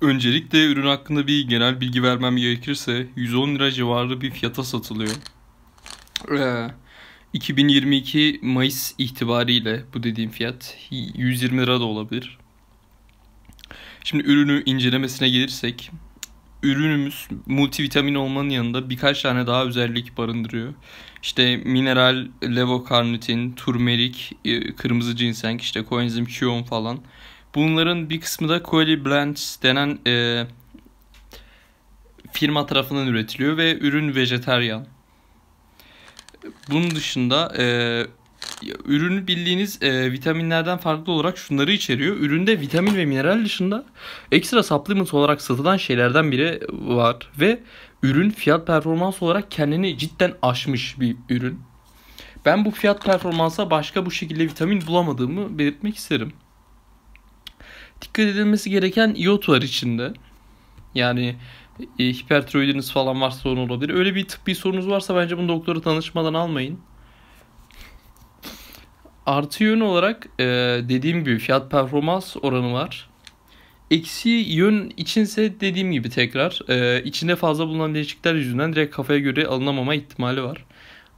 Öncelikle ürün hakkında bir genel bilgi vermem gerekirse 110 lira civarı bir fiyata satılıyor. Ee, 2022 Mayıs itibariyle bu dediğim fiyat 120 lira da olabilir. Şimdi ürünü incelemesine gelirsek ürünümüz multivitamin olmanın yanında birkaç tane daha özellik barındırıyor. İşte mineral, levokarnitin, turmerik, e, kırmızı ginseng, işte koenzim Q10 falan. Bunların bir kısmı da Coeli Blanche denen e, firma tarafından üretiliyor ve ürün vejeteryan. Bunun dışında e, ürünü bildiğiniz e, vitaminlerden farklı olarak şunları içeriyor. Üründe vitamin ve mineral dışında ekstra supplement olarak satılan şeylerden biri var ve ürün fiyat performans olarak kendini cidden aşmış bir ürün. Ben bu fiyat performansa başka bu şekilde vitamin bulamadığımı belirtmek isterim dikkat edilmesi gereken iot var içinde. Yani e, hipertiroidiniz falan varsa sorun olabilir. Öyle bir tıbbi sorunuz varsa bence bunu doktora tanışmadan almayın. Artı yön olarak e, dediğim gibi fiyat performans oranı var. Eksi yön içinse dediğim gibi tekrar e, içinde fazla bulunan değişiklikler yüzünden direkt kafaya göre alınamama ihtimali var.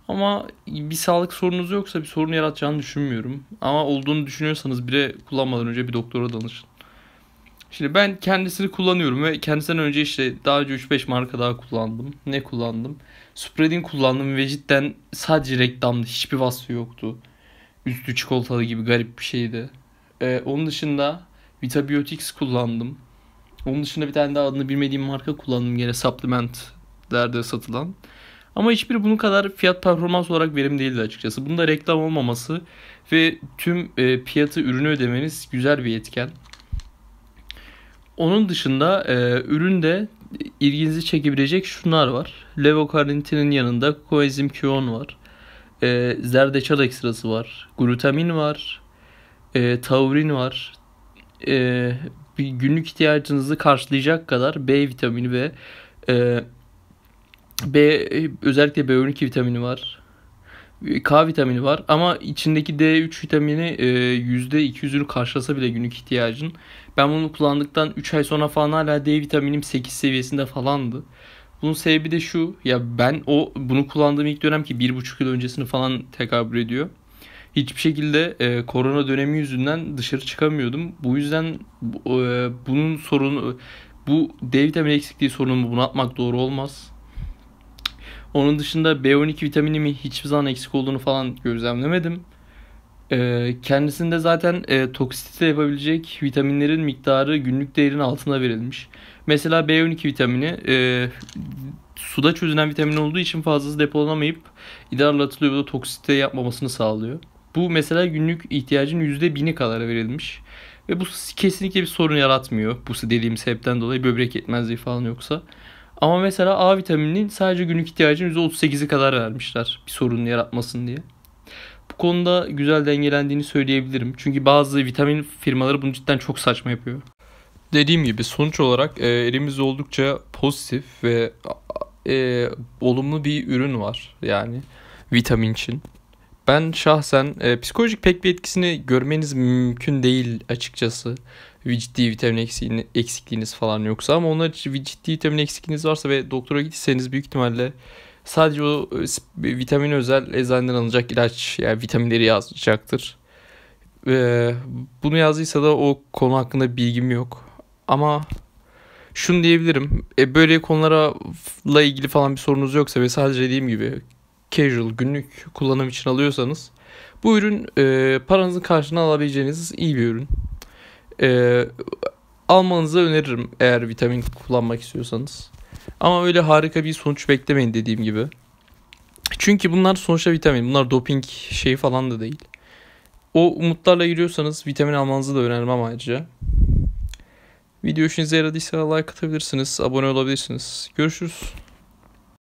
Ama bir sağlık sorunuz yoksa bir sorun yaratacağını düşünmüyorum. Ama olduğunu düşünüyorsanız bile kullanmadan önce bir doktora danışın. Şimdi ben kendisini kullanıyorum ve kendisinden önce işte daha önce 3-5 marka daha kullandım. Ne kullandım? Spreading kullandım ve cidden sadece reklamdı, hiçbir vasfı yoktu. Üstü çikolatalı gibi garip bir şeydi. Ee, onun dışında Vitabiotics kullandım. Onun dışında bir tane daha adını bilmediğim marka kullandım gene supplementlerde satılan. Ama hiçbir bunun kadar fiyat performans olarak verim değildi açıkçası. Bunda reklam olmaması ve tüm e, fiyatı ürünü ödemeniz güzel bir etken. Onun dışında e, üründe ilginizi çekebilecek şunlar var. Levokarintin'in yanında koenzim Q10 var. E, zerdeçal ekstrası var. Glutamin var. E, taurin var. E, bir günlük ihtiyacınızı karşılayacak kadar B vitamini ve e, B özellikle B12 vitamini var. K vitamini var ama içindeki D3 vitamini %200'ünü e, karşılasa bile günlük ihtiyacın. Ben bunu kullandıktan 3 ay sonra falan hala D vitaminim 8 seviyesinde falandı. Bunun sebebi de şu. Ya ben o bunu kullandığım ilk dönem ki 1,5 yıl öncesini falan tekabül ediyor. Hiçbir şekilde e, korona dönemi yüzünden dışarı çıkamıyordum. Bu yüzden e, bunun sorunu bu D vitamini eksikliği sorununu bunu atmak doğru olmaz. Onun dışında B12 vitaminimi hiçbir zaman eksik olduğunu falan gözlemlemedim. Ee, kendisinde zaten e, toksite yapabilecek vitaminlerin miktarı günlük değerin altına verilmiş. Mesela B12 vitamini e, suda çözünen vitamin olduğu için fazlası depolanamayıp idarlatılıyor da toksite yapmamasını sağlıyor. Bu mesela günlük ihtiyacın %1000'i kadar verilmiş. Ve bu kesinlikle bir sorun yaratmıyor. Bu dediğim sebepten dolayı böbrek yetmezliği falan yoksa. Ama mesela A vitamininin sadece günlük ihtiyacın %38'i kadar vermişler bir sorun yaratmasın diye. Bu konuda güzel dengelendiğini söyleyebilirim. Çünkü bazı vitamin firmaları bunu cidden çok saçma yapıyor. Dediğim gibi sonuç olarak e, elimizde oldukça pozitif ve e, olumlu bir ürün var yani vitamin için ben şahsen e, psikolojik pek bir etkisini görmeniz mümkün değil açıkçası. Ciddi vitamin eksikliğini, eksikliğiniz falan yoksa ama onlar ciddi vitamin eksikliğiniz varsa ve doktora gitseniz büyük ihtimalle sadece o e, vitamin özel eczaneden alınacak ilaç yani vitaminleri yazacaktır. E, bunu yazdıysa da o konu hakkında bilgim yok. Ama şunu diyebilirim. E, böyle konularla ilgili falan bir sorunuz yoksa ve sadece dediğim gibi casual günlük kullanım için alıyorsanız bu ürün e, paranızın karşılığını alabileceğiniz iyi bir ürün. E, almanızı öneririm eğer vitamin kullanmak istiyorsanız. Ama öyle harika bir sonuç beklemeyin dediğim gibi. Çünkü bunlar sonuçta vitamin. Bunlar doping şeyi falan da değil. O umutlarla giriyorsanız vitamin almanızı da önermem ayrıca. Video işinize yaradıysa like atabilirsiniz, abone olabilirsiniz. Görüşürüz.